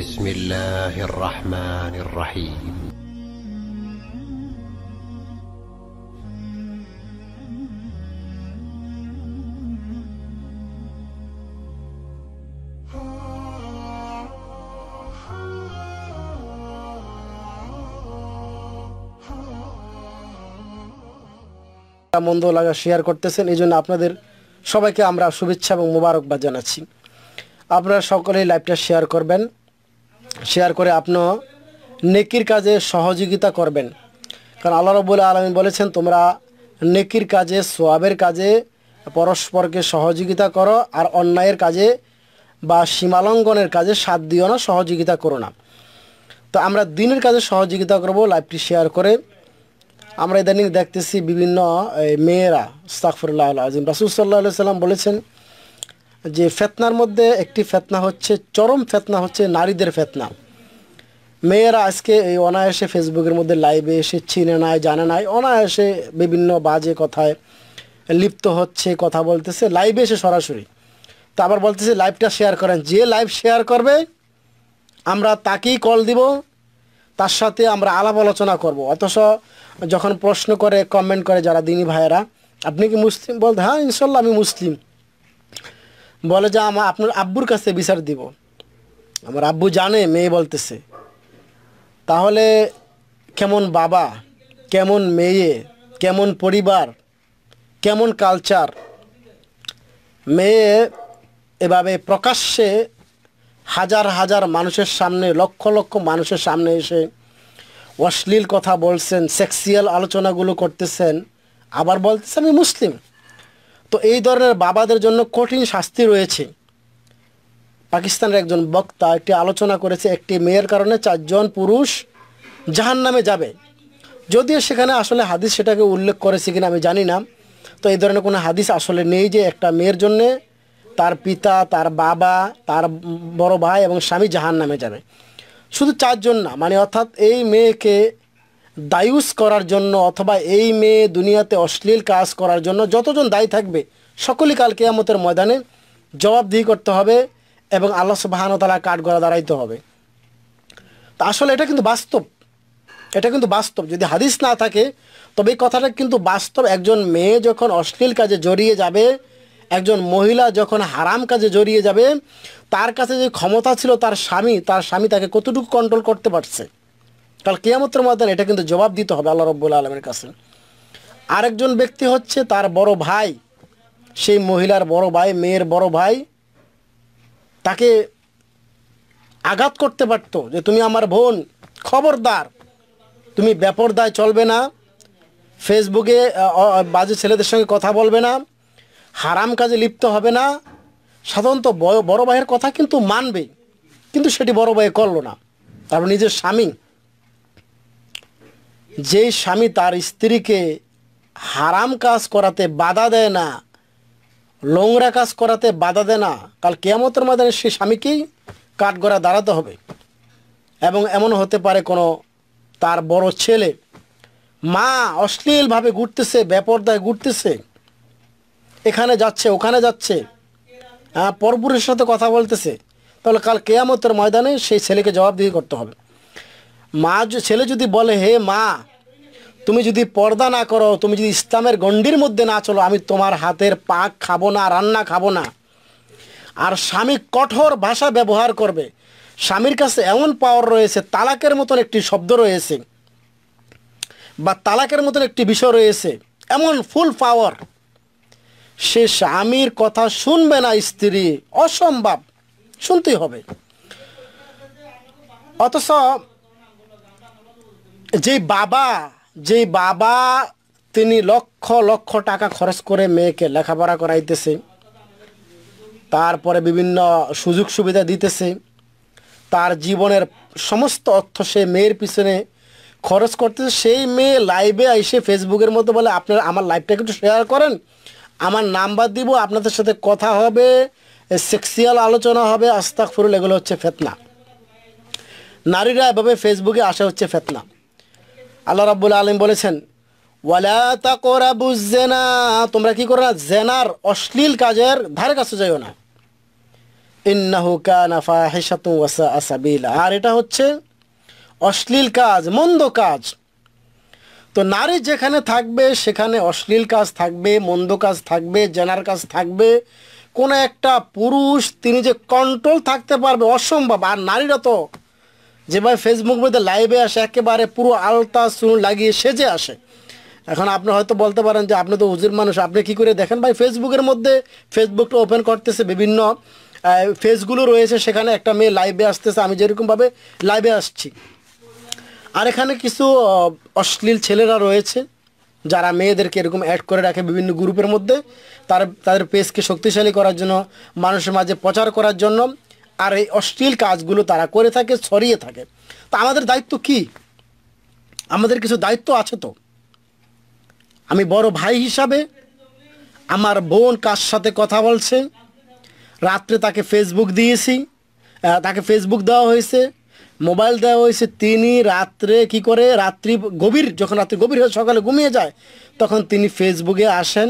بسم الله الرحمن الرحيم মন্দ লাগা শেয়ার করতেছেন এই জন্য আপনাদের সবাইকে আমরা শুভেচ্ছা এবং মোবারকবাদ জানাচ্ছি আপনারা সকলেই লাইভটা শেয়ার করবেন শেয়ার করে আপনিও নেকির কাজে সহযোগিতা করবেন কারণ আল্লাহ রবুল্লা আলমী বলেছেন তোমরা নেকির কাজে সোয়াবের কাজে পরস্পরকে সহযোগিতা করো আর অন্যায়ের কাজে বা সীমালঙ্ঘনের কাজে সাথ দিও না সহযোগিতা করো না তো আমরা দিনের কাজে সহযোগিতা করব লাইভটি শেয়ার করে আমরা ইদানিং দেখতেছি বিভিন্ন মেয়েরা সাকফরুল্লাহ আজিম রাসুল সাল্লাহ সাল্লাম বলেছেন যে ফেতনার মধ্যে একটি ফেতনা হচ্ছে চরম ফেতনা হচ্ছে নারীদের ফেতনা মেয়েরা আজকে এই অনায়াসে ফেসবুকের মধ্যে লাইভে এসে চিনে নাই জানে নাই অনায়াসে বিভিন্ন বাজে কথায় লিপ্ত হচ্ছে কথা বলতেছে লাইভে এসে সরাসরি তা আবার বলতেছে লাইভটা শেয়ার করেন যে লাইভ শেয়ার করবে আমরা তাকেই কল দিব তার সাথে আমরা আলাপ আলোচনা করব অথচ যখন প্রশ্ন করে কমেন্ট করে যারা দিনী ভাইয়েরা আপনি কি মুসলিম বলতে হ্যাঁ ইনশাল্লাহ আমি মুসলিম বলে যে আমার আপনার আব্বুর কাছে বিচার দিব আমার আব্বু জানে মেয়ে বলতেছে তাহলে কেমন বাবা কেমন মেয়ে কেমন পরিবার কেমন কালচার মেয়ে এভাবে প্রকাশ্যে হাজার হাজার মানুষের সামনে লক্ষ লক্ষ মানুষের সামনে এসে অশ্লীল কথা বলছেন সেক্সিয়াল আলোচনাগুলো করতেছেন আবার বলতেছে আমি মুসলিম তো এই ধরনের বাবাদের জন্য কঠিন শাস্তি রয়েছে পাকিস্তানের একজন বক্তা একটি আলোচনা করেছে একটি মেয়ের কারণে চারজন পুরুষ জাহান নামে যাবে যদিও সেখানে আসলে হাদিস সেটাকে উল্লেখ করেছে কিনা আমি জানি না তো এই ধরনের কোনো হাদিস আসলে নেই যে একটা মেয়ের জন্যে তার পিতা তার বাবা তার বড় ভাই এবং স্বামী জাহান নামে যাবে শুধু চারজন না মানে অর্থাৎ এই মেয়েকে দায়ুস করার জন্য অথবা এই মেয়ে দুনিয়াতে অশ্লীল কাজ করার জন্য যতজন দায়ী থাকবে সকলই কাল কেয়ামতের ময়দানে জবাবদিহি করতে হবে এবং আল্লাহ সুবাহানতালা কাঠ গড়া দাঁড়াইতে হবে তা আসলে এটা কিন্তু বাস্তব এটা কিন্তু বাস্তব যদি হাদিস না থাকে তবে এই কথাটা কিন্তু বাস্তব একজন মেয়ে যখন অশ্লীল কাজে জড়িয়ে যাবে একজন মহিলা যখন হারাম কাজে জড়িয়ে যাবে তার কাছে যে ক্ষমতা ছিল তার স্বামী তার স্বামী তাকে কতটুকু কন্ট্রোল করতে পারছে কাল কেয়ামতের ময়দান এটা কিন্তু জবাব দিতে হবে আল্লাহ রব্বুল আলমের কাছে আরেকজন ব্যক্তি হচ্ছে তার বড় ভাই সেই মহিলার বড় ভাই মেয়ের বড় ভাই তাকে আঘাত করতে পারতো যে তুমি আমার বোন খবরদার তুমি ব্যাপরদায় চলবে না ফেসবুকে বাজে ছেলেদের সঙ্গে কথা বলবে না হারাম কাজে লিপ্ত হবে না সাধারণত বড় ভাইয়ের কথা কিন্তু মানবে কিন্তু সেটি বড় ভাই করলো না তারপর নিজের স্বামী যে স্বামী তার স্ত্রীকে হারাম কাজ করাতে বাধা দেয় না লোংরা কাজ করাতে বাধা দেয় না কাল কেয়ামতের মাধ্যমে সে স্বামীকেই কাঠগড়া দাঁড়াতে হবে এবং এমন হতে পারে কোনো তার বড় ছেলে মা অশ্লীলভাবে ঘুরতেছে বেপরদায় ঘুরতেছে এখানে যাচ্ছে ওখানে যাচ্ছে হ্যাঁ পরপুরের সাথে কথা বলতেছে তাহলে কাল কেয়ামতের ময়দানে সেই ছেলেকে জবাবদিহি করতে হবে মা ছেলে যদি বলে হে মা তুমি যদি পর্দা না করো তুমি যদি ইসলামের গণ্ডির মধ্যে না চলো আমি তোমার হাতের পাক খাবো না রান্না খাবো না আর স্বামী কঠোর ভাষা ব্যবহার করবে স্বামীর কাছে এমন পাওয়ার রয়েছে তালাকের মতন একটি শব্দ রয়েছে বা তালাকের মতন একটি বিষয় রয়েছে এমন ফুল পাওয়ার সে স্বামীর কথা শুনবে না স্ত্রী অসম্ভব শুনতেই হবে অথচ যে বাবা যে বাবা তিনি লক্ষ লক্ষ টাকা খরচ করে মেয়েকে লেখাপড়া করাইতেছে তারপরে বিভিন্ন সুযোগ সুবিধা দিতেছে তার জীবনের সমস্ত অর্থ সে মেয়ের পিছনে খরচ করতেছে সেই মেয়ে লাইভে এসে ফেসবুকের মতো বলে আপনার আমার লাইভটা একটু শেয়ার করেন আমার নাম্বার দিব আপনাদের সাথে কথা হবে সেক্সিয়াল আলোচনা হবে আস্তাক ফুরুল এগুলো হচ্ছে ফেতনা নারীরা এভাবে ফেসবুকে আসা হচ্ছে ফেতনা আল্লাহ রাবুল আলম বলেছেন ওয়ালা তোমরা কি করো না জেনার অশ্লীল কাজের ধারে কাছে যাইও না আসাবিল আর এটা হচ্ছে অশ্লীল কাজ মন্দ কাজ তো নারী যেখানে থাকবে সেখানে অশ্লীল কাজ থাকবে মন্দ কাজ থাকবে জেনার কাজ থাকবে কোনো একটা পুরুষ তিনি যে কন্ট্রোল থাকতে পারবে অসম্ভব আর নারীরা তো যে ভাই ফেসবুক মধ্যে লাইভে আসে একেবারে পুরো আলতা সুন লাগিয়ে সেজে আসে এখন আপনি হয়তো বলতে পারেন যে আপনি তো হুজুর মানুষ আপনি কি করে দেখেন ভাই ফেসবুকের মধ্যে ফেসবুকটা ওপেন করতেছে বিভিন্ন ফেসগুলো রয়েছে সেখানে একটা মেয়ে লাইভে আসতেছে আমি যেরকমভাবে লাইভে আসছি আর এখানে কিছু অশ্লীল ছেলেরা রয়েছে যারা মেয়েদেরকে এরকম অ্যাড করে রাখে বিভিন্ন গ্রুপের মধ্যে তার তাদের পেজকে শক্তিশালী করার জন্য মানুষের মাঝে প্রচার করার জন্য আর এই অশ্লীল কাজগুলো তারা করে থাকে ছড়িয়ে থাকে তা আমাদের দায়িত্ব কি আমাদের কিছু দায়িত্ব আছে তো আমি বড় ভাই হিসাবে আমার বোন কার সাথে কথা বলছে রাত্রে তাকে ফেসবুক দিয়েছি তাকে ফেসবুক দেওয়া হয়েছে মোবাইল দেওয়া হয়েছে তিনি রাত্রে কি করে রাত্রি গভীর যখন রাত্রি গভীর হয়ে সকালে ঘুমিয়ে যায় তখন তিনি ফেসবুকে আসেন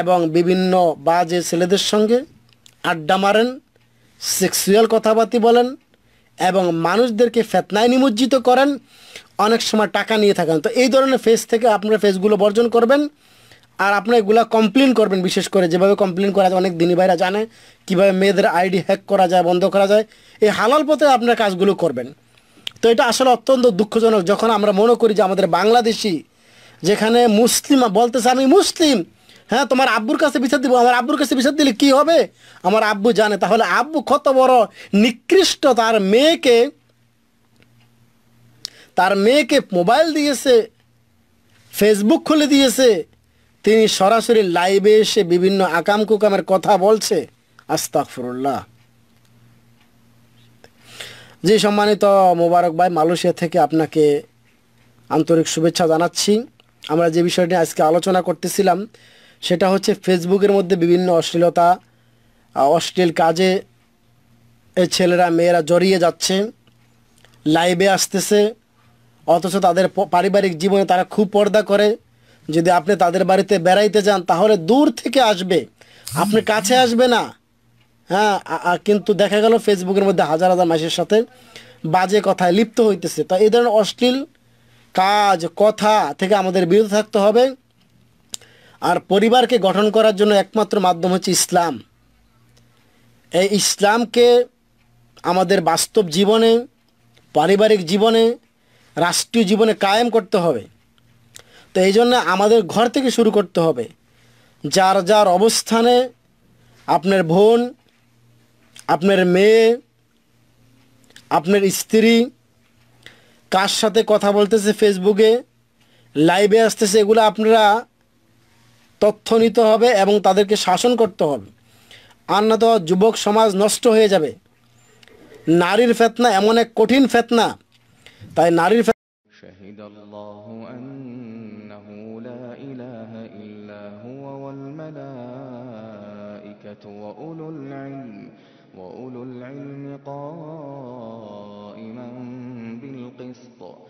এবং বিভিন্ন বাজে ছেলেদের সঙ্গে আড্ডা মারেন সেক্সুয়াল কথাবার্তি বলেন এবং মানুষদেরকে ফেতনায় নিমজ্জিত করেন অনেক সময় টাকা নিয়ে থাকেন তো এই ধরনের ফেস থেকে আপনারা ফেসগুলো বর্জন করবেন আর আপনারা এগুলো কমপ্লেন করবেন বিশেষ করে যেভাবে কমপ্লেন করা যায় অনেক দিনই বাইরা জানে কিভাবে মেয়েদের আইডি হ্যাক করা যায় বন্ধ করা যায় এই হালাল পথে আপনার কাজগুলো করবেন তো এটা আসলে অত্যন্ত দুঃখজনক যখন আমরা মনে করি যে আমাদের বাংলাদেশি যেখানে মুসলিম বলতেছে আমি মুসলিম হ্যাঁ তোমার আব্বুর কাছে বিচার দিব আমার আব্বুর কাছে বিচার দিলে কি হবে আমার আব্বু জানে তাহলে আব্বু কত বড় নিকৃষ্ট তার মেয়েকে তার মেয়েকে মোবাইল দিয়েছে ফেসবুক খুলে দিয়েছে তিনি সরাসরি লাইভে এসে বিভিন্ন আকাম কুকামের কথা বলছে আস্তাকফরুল্লাহ যে সম্মানিত মোবারক ভাই মালয়েশিয়া থেকে আপনাকে আন্তরিক শুভেচ্ছা জানাচ্ছি আমরা যে বিষয়টি আজকে আলোচনা করতেছিলাম সেটা হচ্ছে ফেসবুকের মধ্যে বিভিন্ন অশ্লীলতা অশ্লীল কাজে ছেলেরা মেয়েরা জড়িয়ে যাচ্ছে লাইভে আসতেছে অথচ তাদের পারিবারিক জীবনে তারা খুব পর্দা করে যদি আপনি তাদের বাড়িতে বেড়াইতে যান তাহলে দূর থেকে আসবে আপনি কাছে আসবে না হ্যাঁ কিন্তু দেখা গেল ফেসবুকের মধ্যে হাজার হাজার মানুষের সাথে বাজে কথায় লিপ্ত হইতেছে তো এই ধরনের অশ্লীল কাজ কথা থেকে আমাদের বিরত থাকতে হবে আর পরিবারকে গঠন করার জন্য একমাত্র মাধ্যম হচ্ছে ইসলাম এই ইসলামকে আমাদের বাস্তব জীবনে পারিবারিক জীবনে রাষ্ট্রীয় জীবনে কায়েম করতে হবে তো এই জন্য আমাদের ঘর থেকে শুরু করতে হবে যার যার অবস্থানে আপনার বোন আপনার মেয়ে আপনার স্ত্রী কার সাথে কথা বলতেছে ফেসবুকে লাইভে আসতেছে এগুলো আপনারা তথ্য নিতে হবে এবং তাদেরকে শাসন করতে হবে আন্নাত যুবক সমাজ নষ্ট হয়ে যাবে নারীর ফেতনা এমন এক কঠিন ফেতনা তাই নারীর شهد